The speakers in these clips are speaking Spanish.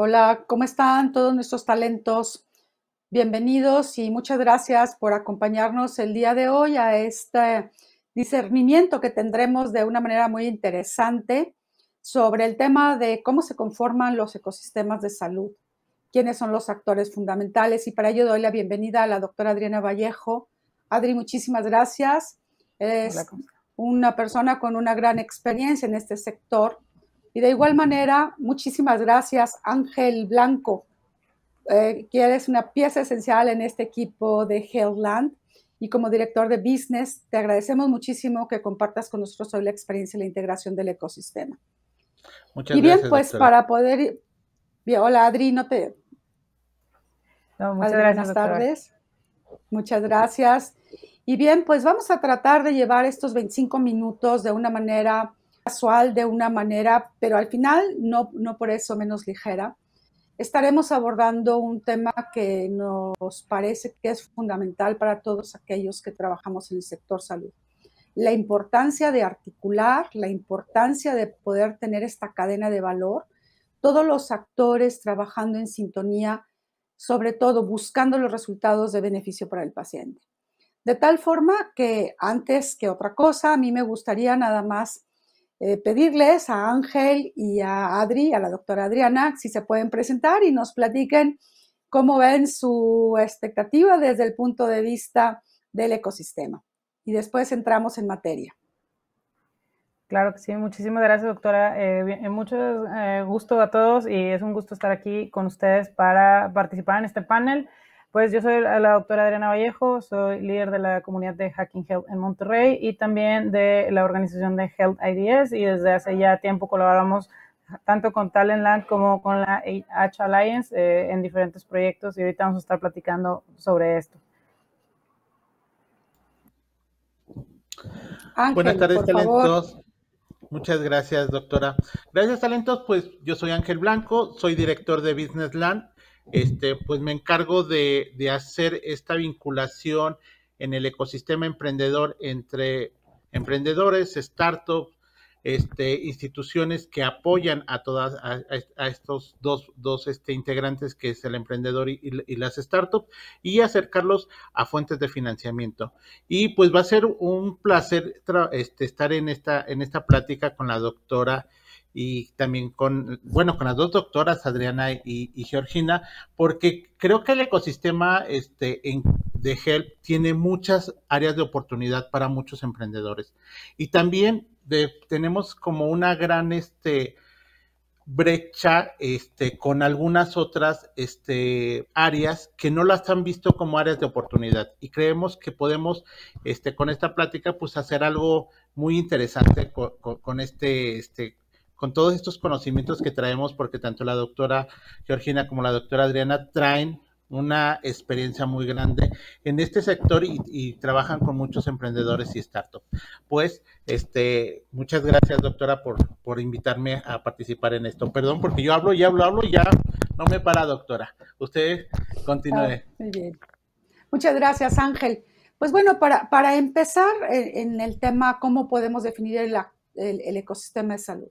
Hola, ¿cómo están todos nuestros talentos? Bienvenidos y muchas gracias por acompañarnos el día de hoy a este discernimiento que tendremos de una manera muy interesante sobre el tema de cómo se conforman los ecosistemas de salud, quiénes son los actores fundamentales y para ello doy la bienvenida a la doctora Adriana Vallejo. Adri, muchísimas gracias. Es una persona con una gran experiencia en este sector y de igual manera, muchísimas gracias Ángel Blanco, eh, que eres una pieza esencial en este equipo de Hellland. Y como director de business, te agradecemos muchísimo que compartas con nosotros hoy la experiencia y la integración del ecosistema. Muchas gracias, y bien, pues para poder... hola Adri, no te... No, muchas gracias. Buenas tardes. Muchas gracias. Y bien, pues vamos a tratar de llevar estos 25 minutos de una manera casual de una manera, pero al final no, no por eso menos ligera. Estaremos abordando un tema que nos parece que es fundamental para todos aquellos que trabajamos en el sector salud. La importancia de articular, la importancia de poder tener esta cadena de valor, todos los actores trabajando en sintonía, sobre todo buscando los resultados de beneficio para el paciente. De tal forma que antes que otra cosa, a mí me gustaría nada más eh, pedirles a Ángel y a Adri, a la doctora Adriana, si se pueden presentar y nos platiquen cómo ven su expectativa desde el punto de vista del ecosistema. Y después entramos en materia. Claro que sí, muchísimas gracias doctora. Eh, eh mucho eh, gusto a todos y es un gusto estar aquí con ustedes para participar en este panel. Pues yo soy la doctora Adriana Vallejo, soy líder de la comunidad de Hacking Health en Monterrey y también de la organización de Health IDS y desde hace ya tiempo colaboramos tanto con Talentland como con la H Alliance eh, en diferentes proyectos y ahorita vamos a estar platicando sobre esto. Buenas tardes, talentos. Muchas gracias, doctora. Gracias, talentos. Pues yo soy Ángel Blanco, soy director de Businessland este, pues me encargo de, hacer esta vinculación en el ecosistema emprendedor entre emprendedores, startups, este, instituciones que apoyan a todas a, estos dos, este, integrantes que es el emprendedor y, las startups y acercarlos a fuentes de financiamiento y pues va a ser un placer estar en esta en esta plática con la doctora y también con, bueno, con las dos doctoras, Adriana y, Georgina, porque creo que el ecosistema este, de HELP tiene muchas áreas de oportunidad para muchos emprendedores. Y también tenemos como una gran este, brecha este, con algunas otras áreas que no las han visto como áreas de oportunidad. Y creemos que podemos, con esta plática, pues hacer algo muy interesante con, este, este con todos estos conocimientos que traemos, porque tanto la doctora Georgina como la doctora Adriana traen una experiencia muy grande en este sector y, trabajan con muchos emprendedores y startups. Pues, este, muchas gracias, doctora, por, por invitarme a participar en esto. Perdón, porque yo hablo y hablo, hablo y ya no me para, doctora. Usted continúe. Ah, muy bien. Muchas gracias, Ángel. Pues bueno, para, empezar eh, en, el tema, ¿cómo podemos definir el ecosistema de salud?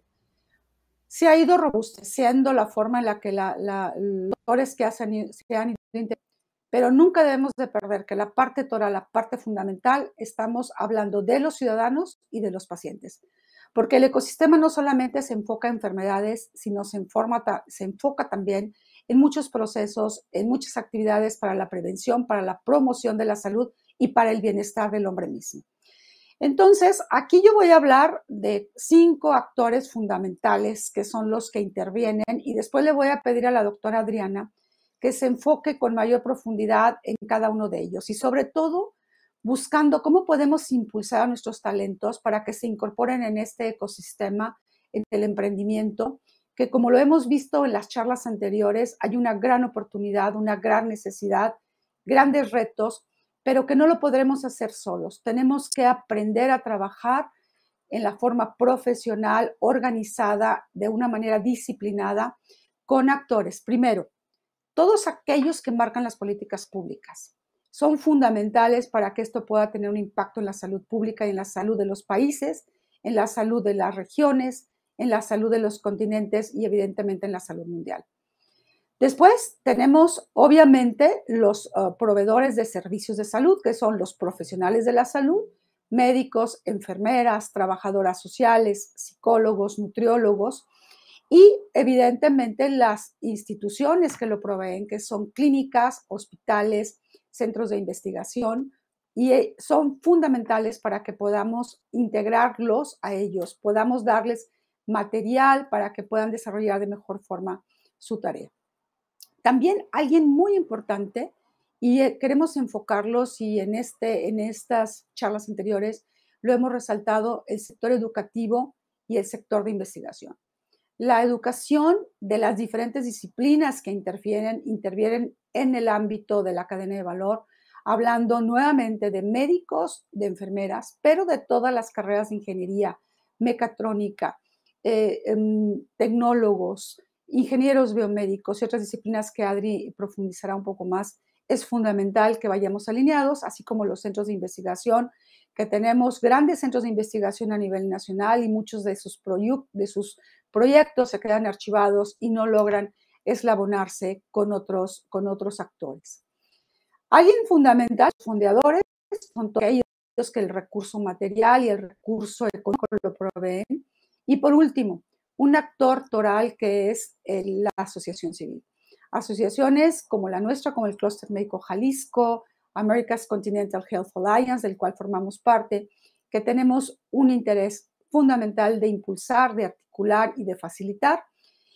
se ha ido robusteciendo la forma en la que los doctores que hacen, se han pero nunca debemos de perder que la parte toral, la parte fundamental, estamos hablando de los ciudadanos y de los pacientes. Porque el ecosistema no solamente se enfoca en enfermedades, sino se, se enfoca también en muchos procesos, en muchas actividades para la prevención, para la promoción de la salud y para el bienestar del hombre mismo. Entonces, aquí yo voy a hablar de cinco actores fundamentales que son los que intervienen y después le voy a pedir a la doctora Adriana que se enfoque con mayor profundidad en cada uno de ellos y sobre todo buscando cómo podemos impulsar a nuestros talentos para que se incorporen en este ecosistema del emprendimiento, que como lo hemos visto en las charlas anteriores, hay una gran oportunidad, una gran necesidad, grandes retos pero que no lo podremos hacer solos. Tenemos que aprender a trabajar en la forma profesional, organizada, de una manera disciplinada, con actores. Primero, todos aquellos que marcan las políticas públicas son fundamentales para que esto pueda tener un impacto en la salud pública y en la salud de los países, en la salud de las regiones, en la salud de los continentes y evidentemente en la salud mundial. Después tenemos obviamente los ah, proveedores de servicios de salud, que son los profesionales de la salud, médicos, enfermeras, trabajadoras sociales, psicólogos, nutriólogos y evidentemente las instituciones que lo proveen, que son clínicas, hospitales, centros de investigación, y eh, son fundamentales para que podamos integrarlos a ellos, podamos darles material para que puedan desarrollar de mejor forma su tarea. También alguien muy importante, y eh, queremos enfocarlos y en, este, en estas charlas anteriores lo hemos resaltado, el sector educativo y el sector de investigación. La educación de las diferentes disciplinas que interfieren, intervienen en el ámbito de la cadena de valor, hablando nuevamente de médicos, de enfermeras, pero de todas las carreras de ingeniería, mecatrónica, eh, em, tecnólogos, ingenieros biomédicos y otras disciplinas que Adri profundizará un poco más, es fundamental que vayamos alineados, así como los centros de investigación, que tenemos grandes centros de investigación a nivel nacional y muchos de sus, de sus proyectos se quedan archivados y no logran eslabonarse con otros, con otros actores. Alguien fundamental, fundadores, son todos aquellos que el recurso material y el recurso económico lo proveen. Y por último, un actor toral que es eh, la asociación civil. Asociaciones como la nuestra, como el Cluster Médico Jalisco, America's Continental Health Alliance, del cual formamos parte, que tenemos un interés fundamental de impulsar, de articular y de facilitar.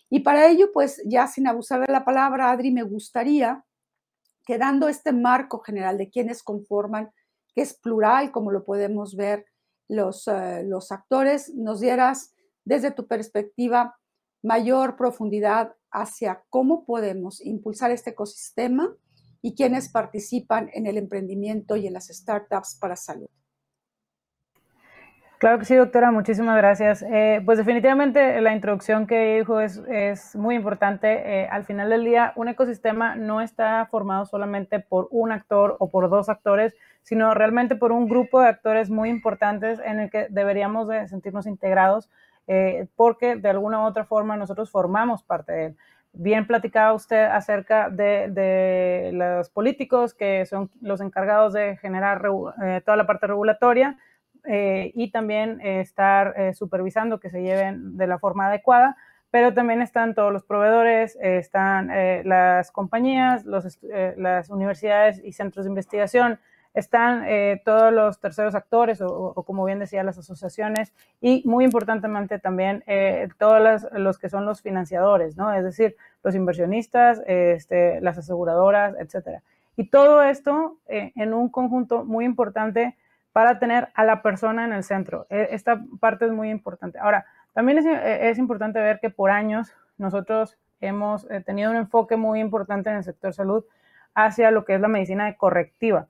Y para ello, pues ya sin abusar de la palabra, Adri, me gustaría que dando este marco general de quienes conforman, que es plural, como lo podemos ver los, eh, los actores, nos dieras desde tu perspectiva mayor profundidad hacia cómo podemos impulsar este ecosistema y quienes participan en el emprendimiento y en las startups para salud. Claro que sí, doctora, muchísimas gracias. Eh, pues definitivamente la introducción que dijo es, es muy importante. Eh, al final del día, un ecosistema no está formado solamente por un actor o por dos actores, sino realmente por un grupo de actores muy importantes en el que deberíamos de sentirnos integrados eh, porque de alguna u otra forma nosotros formamos parte de él. Bien platicaba usted acerca de, los políticos que son los encargados de generar eh, toda la parte regulatoria eh, y también estar supervisando que se lleven de la forma adecuada, pero también están todos los proveedores, están las compañías, las universidades y centros de investigación, están eh, todos los terceros actores o, como bien decía, las asociaciones y muy importantemente también eh, todos los que son los financiadores, ¿no? Es decir, los inversionistas, este, las aseguradoras, etcétera. Y todo esto eh, en un conjunto muy importante para tener a la persona en el centro. E, esta parte es muy importante. Ahora, también es, es importante ver que por años nosotros hemos tenido un enfoque muy importante en el sector salud hacia lo que es la medicina correctiva.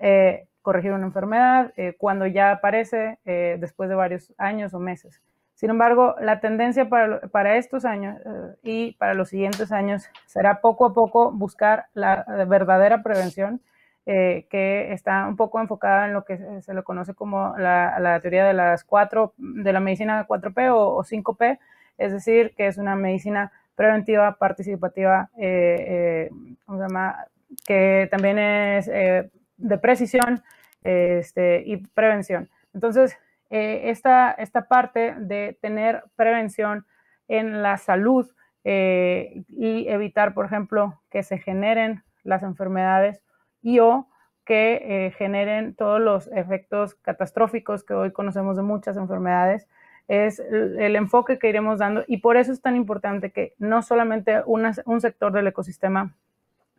Eh, corregir una enfermedad eh, cuando ya aparece eh, después de varios años o meses. Sin embargo, la tendencia para, estos años y para los siguientes años será poco a poco buscar la verdadera prevención que está un poco enfocada en lo que se le conoce como la, teoría de las cuatro, de la medicina 4P o, 5P, es decir, que es una medicina preventiva, participativa, ¿cómo se llama? que también es de precisión este, y prevención. Entonces, eh, esta, parte de tener prevención en la salud eh, y evitar, por ejemplo, que se generen las enfermedades y o que eh, generen todos los efectos catastróficos que hoy conocemos de muchas enfermedades, es el enfoque que iremos dando y por eso es tan importante que no solamente un sector del ecosistema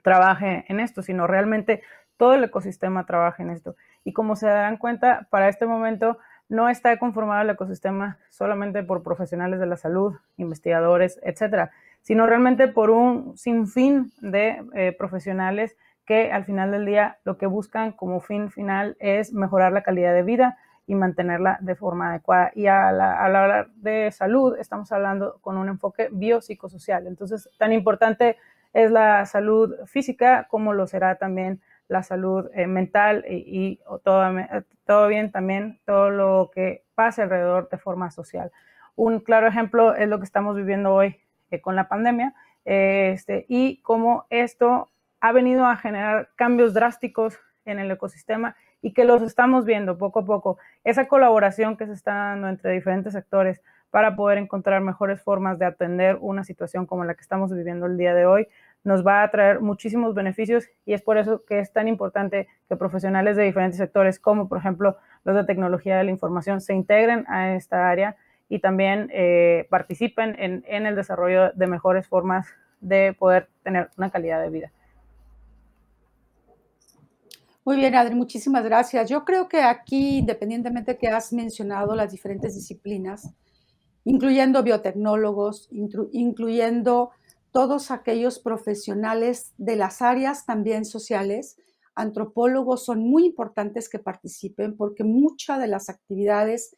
trabaje en esto, sino realmente todo el ecosistema trabaja en esto. Y como se darán cuenta, para este momento no está conformado el ecosistema solamente por profesionales de la salud, investigadores, etcétera, sino realmente por un sinfín de eh, profesionales que al final del día lo que buscan como fin final es mejorar la calidad de vida y mantenerla de forma adecuada. Y al, al hablar de salud, estamos hablando con un enfoque biopsicosocial. Entonces, tan importante es la salud física como lo será también la salud eh, mental y, todo, bien también, todo lo que pasa alrededor de forma social. Un claro ejemplo es lo que estamos viviendo hoy eh, con la pandemia este, y cómo esto ha venido a generar cambios drásticos en el ecosistema y que los estamos viendo poco a poco. Esa colaboración que se está dando entre diferentes sectores para poder encontrar mejores formas de atender una situación como la que estamos viviendo el día de hoy nos va a traer muchísimos beneficios y es por eso que es tan importante que profesionales de diferentes sectores, como por ejemplo los de tecnología de la información, se integren a esta área y también eh, participen en, en el desarrollo de mejores formas de poder tener una calidad de vida. Muy bien, Adri, muchísimas gracias. Yo creo que aquí, independientemente que has mencionado las diferentes disciplinas, incluyendo biotecnólogos, incluyendo todos aquellos profesionales de las áreas también sociales, antropólogos son muy importantes que participen porque muchas de las actividades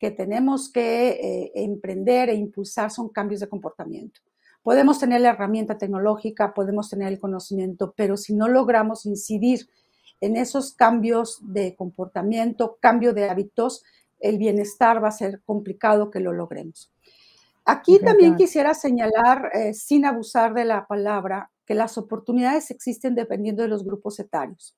que tenemos que eh, emprender e impulsar son cambios de comportamiento. Podemos tener la herramienta tecnológica, podemos tener el conocimiento, pero si no logramos incidir en esos cambios de comportamiento, cambio de hábitos, el bienestar va a ser complicado que lo logremos. Aquí también quisiera señalar, eh, sin abusar de la palabra, que las oportunidades existen dependiendo de los grupos etarios.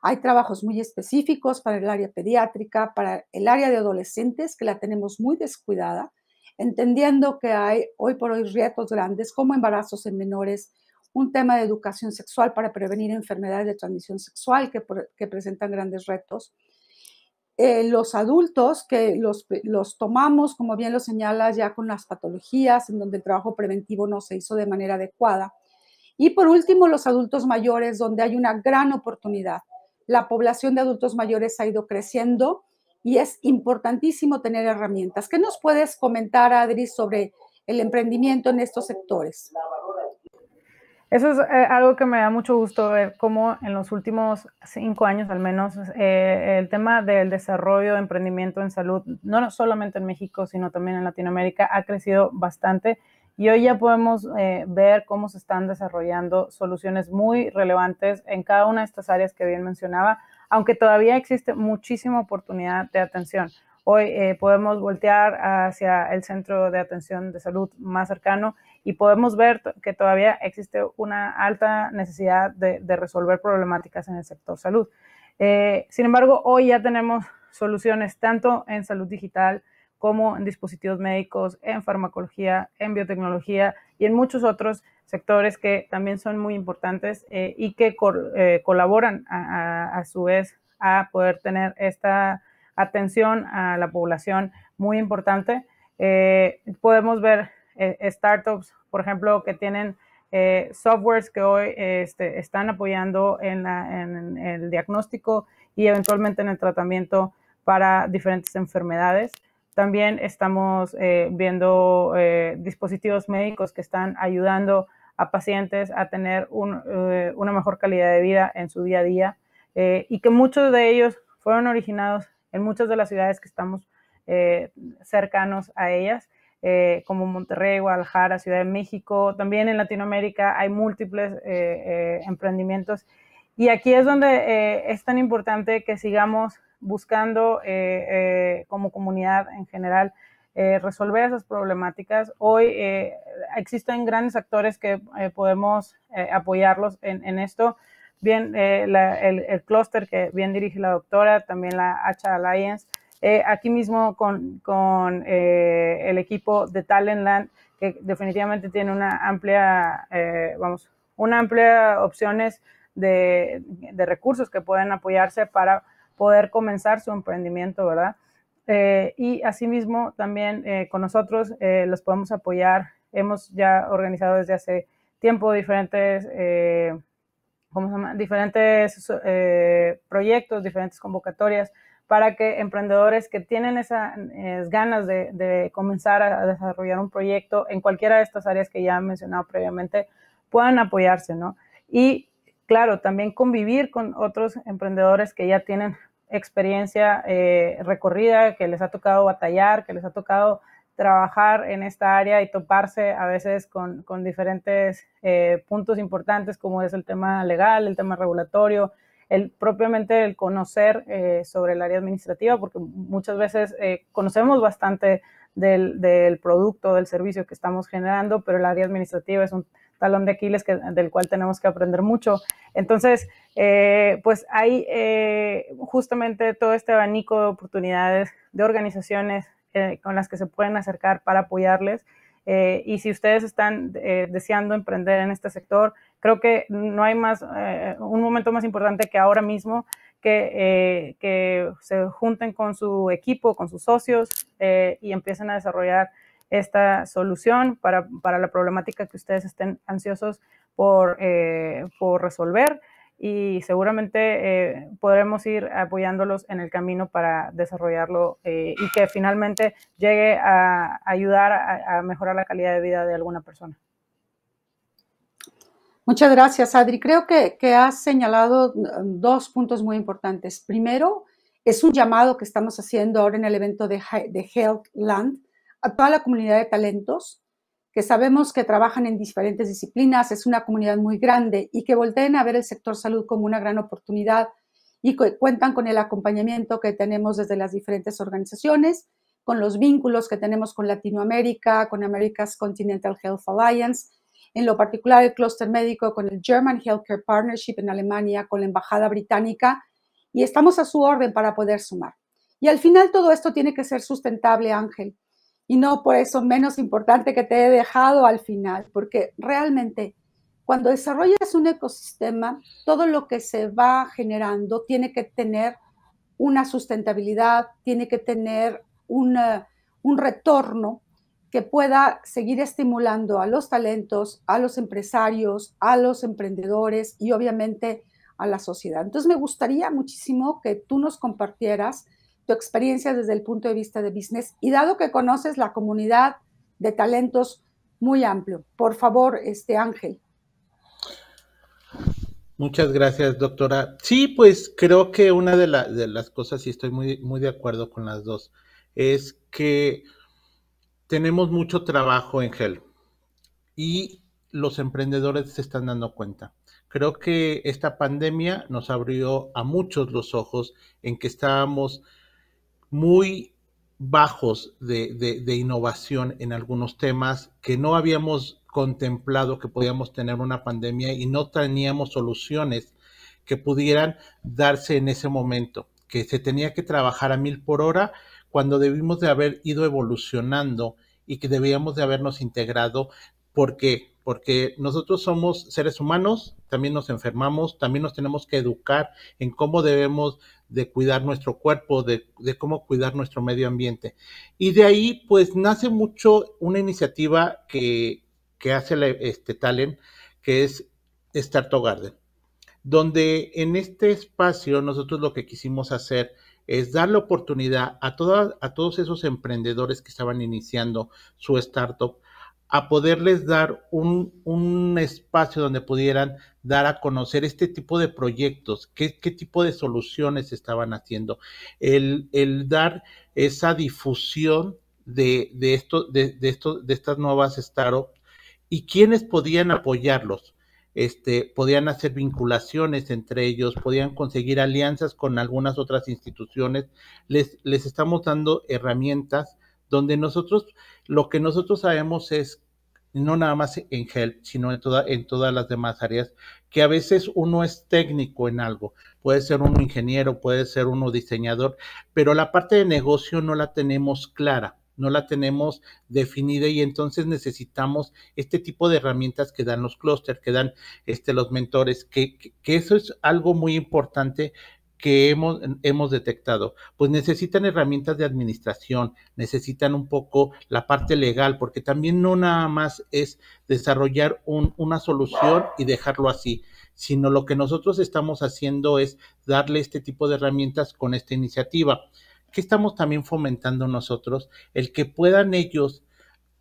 Hay trabajos muy específicos para el área pediátrica, para el área de adolescentes, que la tenemos muy descuidada, entendiendo que hay hoy por hoy retos grandes como embarazos en menores, un tema de educación sexual para prevenir enfermedades de transmisión sexual que presentan grandes retos, eh, los adultos que los, los, tomamos, como bien lo señalas, ya con las patologías en donde el trabajo preventivo no se hizo de manera adecuada. Y por último, los adultos mayores, donde hay una gran oportunidad. La población de adultos mayores ha ido creciendo y es importantísimo tener herramientas. ¿Qué nos puedes comentar, Adri, sobre el emprendimiento en estos sectores? Eso es eh, algo que me da mucho gusto ver cómo en los últimos cinco años al menos eh, el tema del desarrollo, de emprendimiento en salud, no solamente en México, sino también en Latinoamérica, ha crecido bastante y hoy ya podemos eh, ver cómo se están desarrollando soluciones muy relevantes en cada una de estas áreas que bien mencionaba, aunque todavía existe muchísima oportunidad de atención. Hoy podemos voltear hacia el centro de atención de salud más cercano y podemos ver que todavía existe una alta necesidad de, resolver problemáticas en el sector salud. Eh, sin embargo, hoy ya tenemos soluciones tanto en salud digital como en dispositivos médicos, en farmacología, en biotecnología y en muchos otros sectores que también son muy importantes eh, y que eh, colaboran a, su vez a poder tener esta atención a la población muy importante. podemos ver eh, startups, por ejemplo, que tienen eh, softwares que hoy este, están apoyando en, el diagnóstico y eventualmente en el tratamiento para diferentes enfermedades. También estamos eh, viendo dispositivos médicos que están ayudando a pacientes a tener una mejor calidad de vida en su día a día y que muchos de ellos fueron originados en muchas de las ciudades que estamos cercanos a ellas eh, como Monterrey, Guadalajara, Ciudad de México. También en Latinoamérica hay múltiples eh, eh, emprendimientos. Y aquí es donde es tan importante que sigamos buscando como comunidad en general resolver esas problemáticas. Hoy existen grandes actores que podemos apoyarlos en, esto. Bien, el, el clúster que bien dirige la doctora, también la h Alliance, eh, aquí mismo con, eh, el equipo de Talentland, que definitivamente tiene una amplia, eh, vamos, una amplia opciones de, recursos que pueden apoyarse para poder comenzar su emprendimiento, ¿verdad? y asimismo también con nosotros los podemos apoyar. Hemos ya organizado desde hace tiempo diferentes... ¿cómo diferentes proyectos, diferentes convocatorias para que emprendedores que tienen esas eh, ganas de, comenzar a desarrollar un proyecto en cualquiera de estas áreas que ya he mencionado previamente puedan apoyarse, ¿no? Y claro, también convivir con otros emprendedores que ya tienen experiencia eh, recorrida, que les ha tocado batallar, que les ha tocado trabajar en esta área y toparse a veces con, diferentes eh, puntos importantes como es el tema legal, el tema regulatorio, el, propiamente el conocer eh, sobre el área administrativa, porque muchas veces eh, conocemos bastante del, producto, del servicio que estamos generando, pero el área administrativa es un talón de Aquiles del cual tenemos que aprender mucho. Entonces, eh, pues hay justamente todo este abanico de oportunidades de organizaciones con las que se pueden acercar para apoyarles eh, y si ustedes están eh, deseando emprender en este sector, creo que no hay más, eh, un momento más importante que ahora mismo que, se junten con su equipo, con sus socios y empiecen a desarrollar esta solución para, la problemática que ustedes estén ansiosos por resolver y seguramente eh, podremos ir apoyándolos en el camino para desarrollarlo eh, y que finalmente llegue a ayudar a, mejorar la calidad de vida de alguna persona. Muchas gracias, Adri. Creo que, has señalado mm, dos puntos muy importantes. Primero, es un llamado que estamos haciendo ahora en el evento de, de Health Land a toda la comunidad de talentos que sabemos que trabajan en diferentes disciplinas, es una comunidad muy grande y que volteen a ver el sector salud como una gran oportunidad y que cuentan con el acompañamiento que tenemos desde las diferentes organizaciones, con los vínculos que tenemos con Latinoamérica, con America's Continental Health Alliance, en lo particular el clúster médico con el German Healthcare Partnership en Alemania, con la Embajada Británica, y estamos a su orden para poder sumar. Y al final todo esto tiene que ser sustentable, Ángel y no por eso menos importante que te he dejado al final, porque realmente cuando desarrollas un ecosistema, todo lo que se va generando tiene que tener una sustentabilidad, tiene que tener un retorno que pueda seguir estimulando a los talentos, a los empresarios, a los emprendedores y obviamente a la sociedad. Entonces me gustaría muchísimo que tú nos compartieras tu experiencia desde el punto de vista de business y dado que conoces la comunidad de talentos muy amplio. Por favor, este Ángel. Muchas gracias, doctora. Sí, pues creo que una de, las cosas, y estoy muy, muy de acuerdo con las dos, es que tenemos mucho trabajo en GEL y los emprendedores se están dando cuenta. Creo que esta pandemia nos abrió a muchos los ojos en que estábamos muy bajos de, innovación en algunos temas que no habíamos contemplado que podíamos tener una pandemia y no teníamos soluciones que pudieran darse en ese momento, que se tenía que trabajar a mil por hora cuando debimos de haber ido evolucionando y que debíamos de habernos integrado ¿Por qué? Porque nosotros somos seres humanos, también nos enfermamos, también nos tenemos que educar en cómo debemos de cuidar nuestro cuerpo, de, cómo cuidar nuestro medio ambiente. Y de ahí, pues, nace mucho una iniciativa que, hace este Talent, que es Startup Garden, donde en este espacio nosotros lo que quisimos hacer es dar la oportunidad a todos esos emprendedores que estaban iniciando su startup a poderles dar un, espacio donde pudieran dar a conocer este tipo de proyectos, qué, qué tipo de soluciones estaban haciendo, el, dar esa difusión de, esto, de, esto, de estas nuevas startups y quienes podían apoyarlos. Este, podían hacer vinculaciones entre ellos, podían conseguir alianzas con algunas otras instituciones. Les, les estamos dando herramientas donde nosotros, lo que nosotros sabemos es, no nada más en help, sino en, toda, en todas las demás áreas, que a veces uno es técnico en algo, puede ser un ingeniero, puede ser uno diseñador, pero la parte de negocio no la tenemos clara no la tenemos definida y entonces necesitamos este tipo de herramientas que dan los clústeres, que dan este, los mentores, que, que, eso es algo muy importante que hemos, hemos detectado? Pues necesitan herramientas de administración, necesitan un poco la parte legal, porque también no nada más es desarrollar un, una solución y dejarlo así, sino lo que nosotros estamos haciendo es darle este tipo de herramientas con esta iniciativa. ¿Qué estamos también fomentando nosotros? El que puedan ellos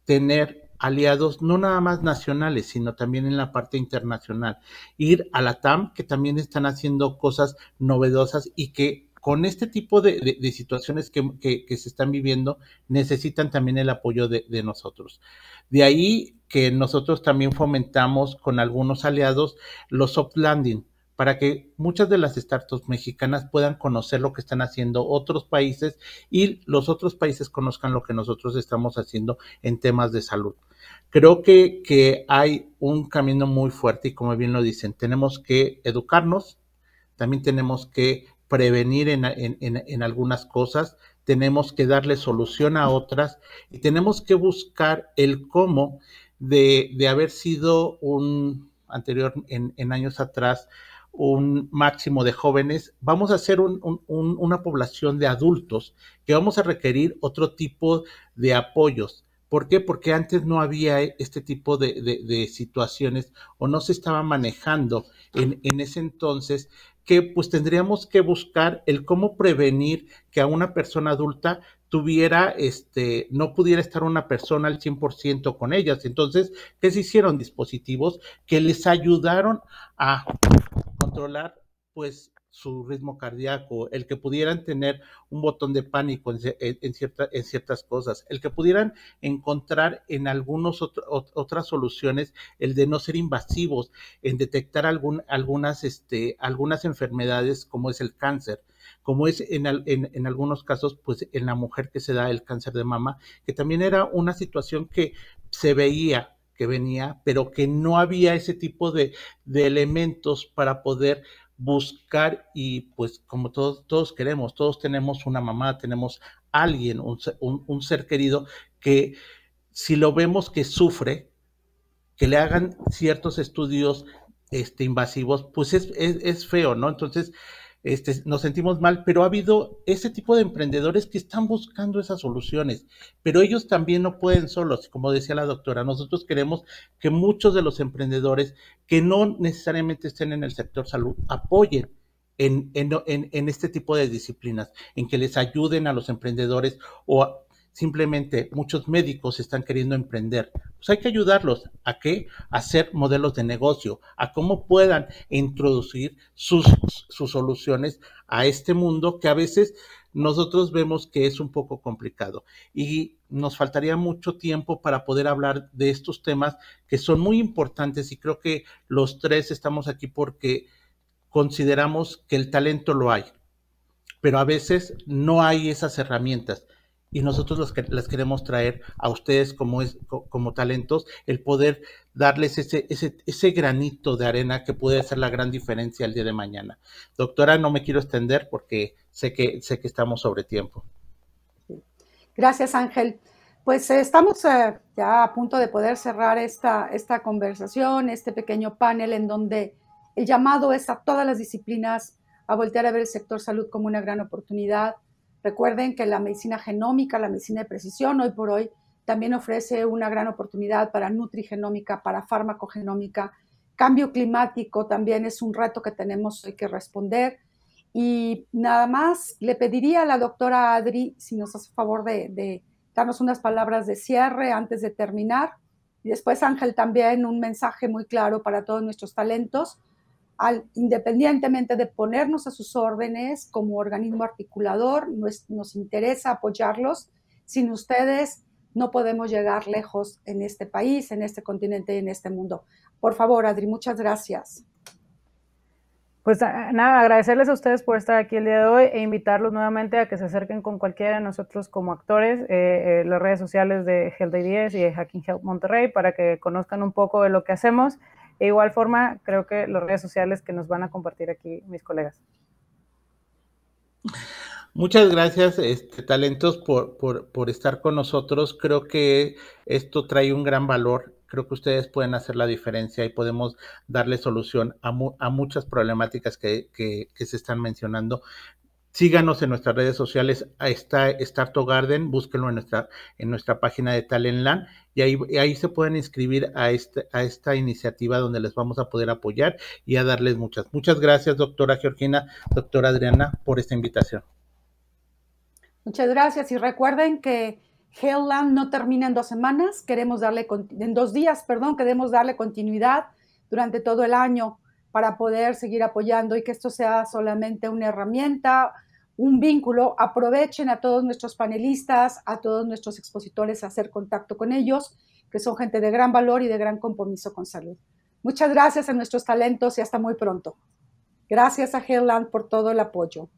tener aliados, no nada más nacionales, sino también en la parte internacional. Ir a la TAM, que también están haciendo cosas novedosas y que con este tipo de, situaciones que, se están viviendo, necesitan también el apoyo de, de, nosotros. De ahí que nosotros también fomentamos con algunos aliados los soft landing, para que muchas de las startups mexicanas puedan conocer lo que están haciendo otros países y los otros países conozcan lo que nosotros estamos haciendo en temas de salud. Creo que, que hay un camino muy fuerte y como bien lo dicen, tenemos que educarnos, también tenemos que prevenir en, algunas cosas, tenemos que darle solución a otras y tenemos que buscar el cómo de, haber sido un anterior en, en años atrás un máximo de jóvenes, vamos a hacer un, una población de adultos que vamos a requerir otro tipo de apoyos. ¿Por qué? Porque antes no había e, este tipo de, de situaciones o no se estaba manejando en, en ese entonces que pues tendríamos que buscar el cómo prevenir que a una persona adulta tuviera, este, no pudiera estar una persona al 100% con ellas. Entonces, ¿qué se hicieron? Dispositivos que les ayudaron a controlar, pues, su ritmo cardíaco, el que pudieran tener un botón de pánico en, ciertas cosas, el que pudieran encontrar en algunas otras soluciones el de no ser invasivos, en detectar algún, algunas, este, algunas enfermedades como es el cáncer como es en, algunos casos, pues en la mujer que se da el cáncer de mama, que también era una situación que se veía que venía, pero que no había ese tipo de elementos para poder buscar y pues como todos, todos queremos, todos tenemos una mamá, tenemos alguien, un, ser querido que si lo vemos que sufre, que le hagan ciertos estudios este, invasivos, pues es, es, es feo, ¿no? Entonces, este, nos sentimos mal, pero ha habido ese tipo de emprendedores que están buscando esas soluciones, pero ellos también no pueden solos, como decía la doctora, nosotros queremos que muchos de los emprendedores que no necesariamente estén en el sector salud apoyen. En, en, este tipo de disciplinas, en que les ayuden a los emprendedores o a, simplemente muchos médicos están queriendo emprender. Pues hay que ayudarlos a qué? hacer modelos de negocio, a cómo puedan introducir sus, sus soluciones a este mundo que a veces nosotros vemos que es un poco complicado y nos faltaría mucho tiempo para poder hablar de estos temas que son muy importantes y creo que los tres estamos aquí porque consideramos que el talento lo hay, pero a veces no hay esas herramientas y nosotros los que, las queremos traer a ustedes como, es, como talentos, el poder darles ese, ese, ese granito de arena que puede hacer la gran diferencia el día de mañana. Doctora, no me quiero extender porque sé que, sé que estamos sobre tiempo. Gracias, Ángel. Pues eh, estamos eh, ya a punto de poder cerrar esta, esta conversación, este pequeño panel en donde el llamado es a todas las disciplinas a voltear a ver el sector salud como una gran oportunidad, Recuerden que la medicina genómica, la medicina de precisión, hoy por hoy también ofrece una gran oportunidad para nutrigenómica, para farmacogenómica. Cambio climático también es un reto que tenemos que responder. Y nada más le pediría a la doctora Adri si nos hace favor de, de darnos unas palabras de cierre antes de terminar. Y después Ángel también un mensaje muy claro para todos nuestros talentos independientemente de ponernos a sus órdenes como organismo articulador, nos, interesa apoyarlos. Sin ustedes no podemos llegar lejos en este país, en este continente y en este mundo. Por favor, Adri, muchas gracias. Pues nada, agradecerles a ustedes por estar aquí el día de hoy e invitarlos nuevamente a que se acerquen con cualquiera de nosotros como actores, eh, eh, las redes sociales de Help 10 y de Hacking Help Monterrey, para que conozcan un poco de lo que hacemos. De igual forma, creo que las redes sociales que nos van a compartir aquí mis colegas. Muchas gracias, este, talentos, por, estar con nosotros. Creo que esto trae un gran valor. Creo que ustedes pueden hacer la diferencia y podemos darle solución a, muchas problemáticas que, se están mencionando. Síganos en nuestras redes sociales, está Starto Garden, búsquenlo en nuestra, en nuestra página de Talentland y ahí, y ahí se pueden inscribir a, este, a esta iniciativa donde les vamos a poder apoyar y a darles muchas. Muchas gracias, doctora Georgina, doctora Adriana, por esta invitación. Muchas gracias y recuerden que Hellland no termina en dos semanas, queremos darle, en dos días, perdón, queremos darle continuidad durante todo el año para poder seguir apoyando y que esto sea solamente una herramienta, un vínculo. Aprovechen a todos nuestros panelistas, a todos nuestros expositores a hacer contacto con ellos, que son gente de gran valor y de gran compromiso con salud. Muchas gracias a nuestros talentos y hasta muy pronto. Gracias a Headland por todo el apoyo.